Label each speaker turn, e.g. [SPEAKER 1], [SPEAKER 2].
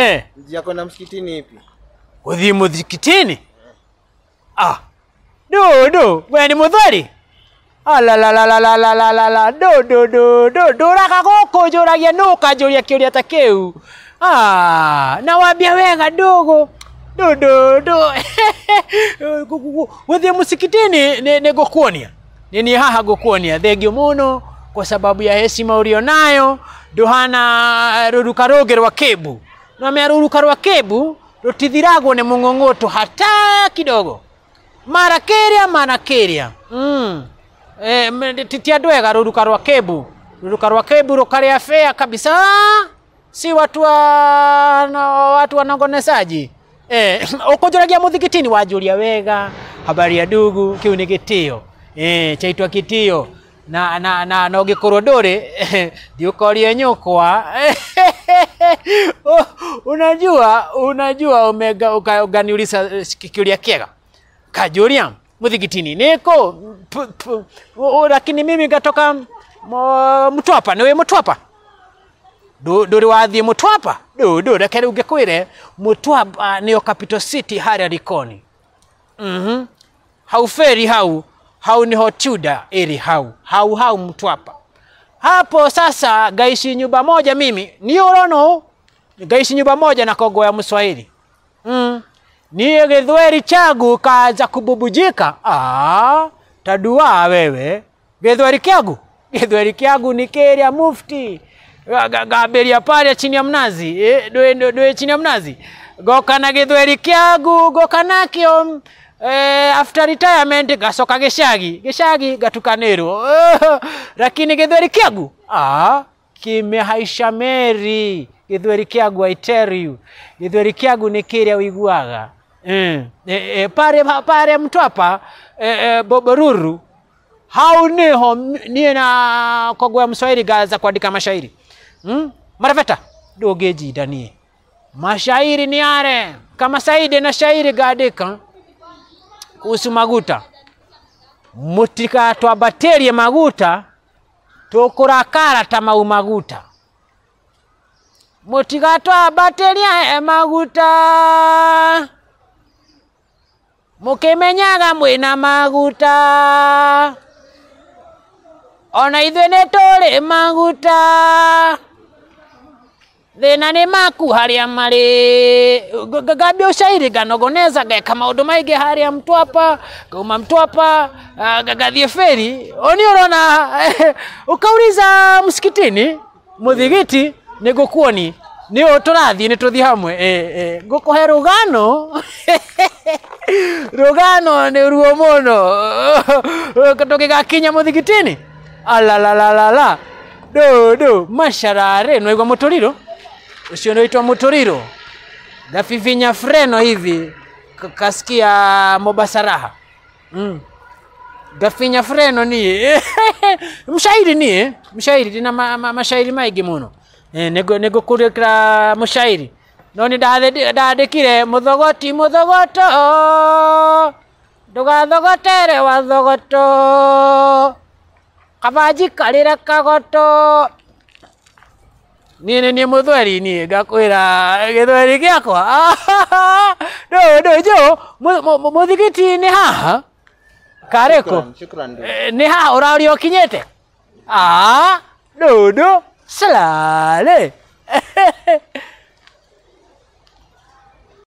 [SPEAKER 1] Eh. Njia kwenda msikitini ipi? Kuthi msikitini? Ah. Do do, wewe ni mudhari? Ala ah, la la la la la la la. do do do do do doraka goko ya nuka joria kioria ta kiu. Ah, na wabia wega dogo do do do. Wewe msikitini ni, ni gokuonia. Nini haha gokuonia Thegi muno kwa sababu ya heshima ulionayo Duhana hana wa kebu na mearuruka rwa kebu rutithiragwo ni mung'ong'oto hata kidogo mara keria mara keria mm. e, ti andu ega ruruka rwa kebu ruruka rwa kebu rukaria fea kabisa si watu wa no, watu wanangonesaji eh, ukunjuragia muthigitini wajuria wega habari ya dugu kiu ni gitio eh, chaitwa kitio na na na no nduri thiukorie nyukwa Oh, unajua unajua umega ukaganiuliza eh, kikiulia kiega kajuria muthigitini niko lakini mimi gatoka mtwapa niwe mtwapa ndũrĩ wathiĩ mũtwapa ndũ reke rĩu ngĩkwĩre mũtwapa nĩo capital city harĩa rikoni mm-hmm. hau feri hau hau niho tuda ĩrĩ hau hau hau mũtwapa hapo sasa ngaishi nyumba moja mimi niũrona ũũ ngaishi nyumba moja na kogo ya Mswahili mm. niye githweri chagu kaanza kububujika ah, taduaa wewe githweri kyagu githweri kyagu ni kiria mufti gamberia paria chini ya mnazi eh, dwe, dwe chini ya mnazi goka na githweri kyagu goka nakio eh, after retirement gasoka geshagi geshagi gatukanirwo lakini githweri kyagu ah, kimehaisha meri githweri kiagu i tell you githweri kiagu ni kiria wiguaga mm. e, e, pare pare mtwapa e, e, boboruru hau niho nie na kogwa mswahili gaza kuandika mashairi mm? marafeta dogeji nie mashairi ni are kama Saidi na shairi gaandika kuhusu maguta mutikatwambaterie maguta tukurakara ta mau maguta mũtigatwambatĩria he maguta mũkĩmenyaga na maguta ona ithuĩ nĩ maguta thĩna nĩ maku haria marĩ ngabi ushairi nganogoneza ngeka maũndũ maingĩ haria mtwapa ngauma mtwapa ngathiĩ feri oni ũrona ukauliza msikitini mũthigiti nä ngå kuoni nä å tå rathiä nä tå thiä hamwe ngå kå he rå gano rå gano nä ruo må no tå gä gakinya må thigitinä alalalalala macararä masharare nwaigwa må tå rirå å cio nä witwa må tå rirå ngabibinya freno hivi kasikia mobasaraha mm. gafinya freno nie mshairi nie mshairi ndina ma, ma, mashairi maingi Eh, nego kurekra mushairi noni ndandikire muthogoti muthogoto ndugathogotere wa thogoto kabajikarira kagoto nini ni muthweri ni gakwira githweri giakwa no no jo muthigiti ni haha kareko ni ha urari okinyete ah no no, no, no, no, no, no, no, no, no 是嘞。